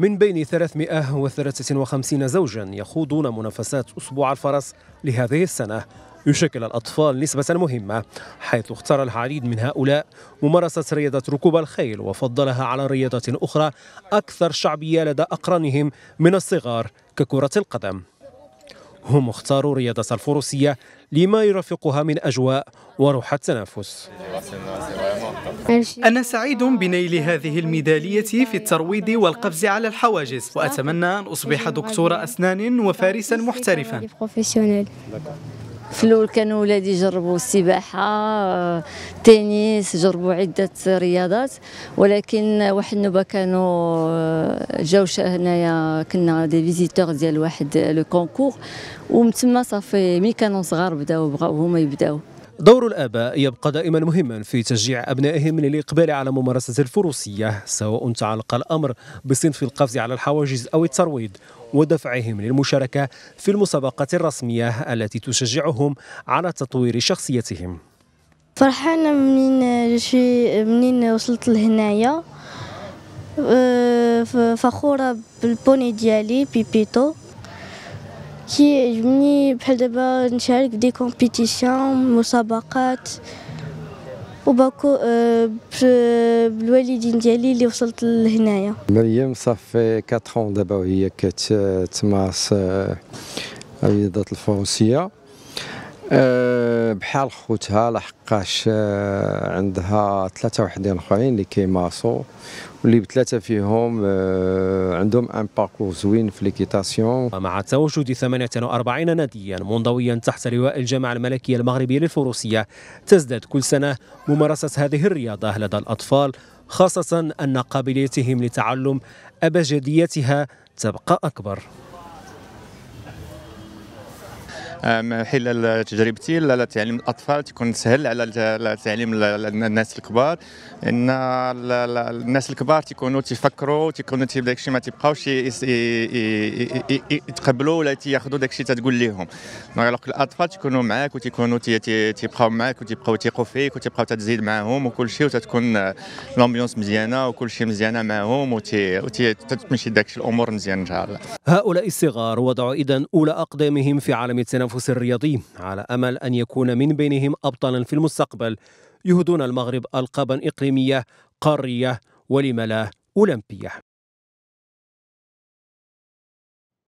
من بين 353 زوجا يخوضون منافسات أسبوع الفرس لهذه السنة يشكل الأطفال نسبة مهمة حيث اختار العديد من هؤلاء ممارسة رياضة ركوب الخيل وفضلها على رياضات أخرى أكثر شعبية لدى أقرانهم من الصغار ككرة القدم هم اختاروا رياضة الفروسية لما يرافقها من أجواء وروح التنافس أنا سعيد بنيل هذه الميدالية في الترويض والقفز على الحواجز وأتمنى أن أصبح دكتور أسنان وفارسا محترفا في الاول كانوا ولادي جربوا السباحه آه، تنس جربوا عده رياضات ولكن واحد النوبه كانوا آه، جاو هنايا كنا دي فيزيتور ديال واحد لو كونكور ومن تما صافي مي كانوا صغار بداو بغاو هما يبداو دور الآباء يبقى دائما مهما في تشجيع أبنائهم للإقبال على ممارسة الفروسية سواء تعلق الأمر بصنف القفز على الحواجز أو الترويض ودفعهم للمشاركة في المسابقات الرسمية التي تشجعهم على تطوير شخصيتهم فرحانة منين شي منين وصلت لهنايا أه، فخورة بالبوني ديالي بيبيتو كي عجبني بحال دابا نشارك في دي كومبيتيسيون مسابقات وباكو بالوالدين ديالي اللي وصلت لهنايا مريم صافي 4 دابا وهي كتمارس الرياضات الفروسيه أه، بحال خوتها لحقاش أه، عندها ثلاثة وحدين اخرين اللي كيماسو واللي بثلاثة فيهم أه، عندهم ان باركور زوين في ليكيتاسيون ومع تواجد 48 ناديا منضويا تحت لواء الجامعة الملكية المغربية للفروسية تزداد كل سنة ممارسة هذه الرياضة لدى الأطفال خاصة أن قابليتهم لتعلم أبجديتها تبقى أكبر من خلال تجربتي لتعليم الاطفال تكون سهل على تعليم الناس الكبار ان الناس الكبار تيكونوا تيفكروا تيكونوا داكشي الشيء ما تيبقاوش يتقبلوا ولا تياخذوا داك الشيء تتقول لهم دونك الاطفال تيكونوا معاك وتيكونوا تيبقاو معاك وتيبقاو تيقوا فيك وتيبقاو تزيد معاهم وكل شيء وتتكون لامبيونس مزيانه وكل شيء مزيانه معاهم وتمشي داك الامور مزيان ان شاء الله هؤلاء الصغار وضعوا اذا اولى اقدامهم في عالم التنافس التنافس الرياضي على أمل أن يكون من بينهم أبطالا في المستقبل يهدون المغرب ألقابا إقليمية قارية ولم لا أولمبية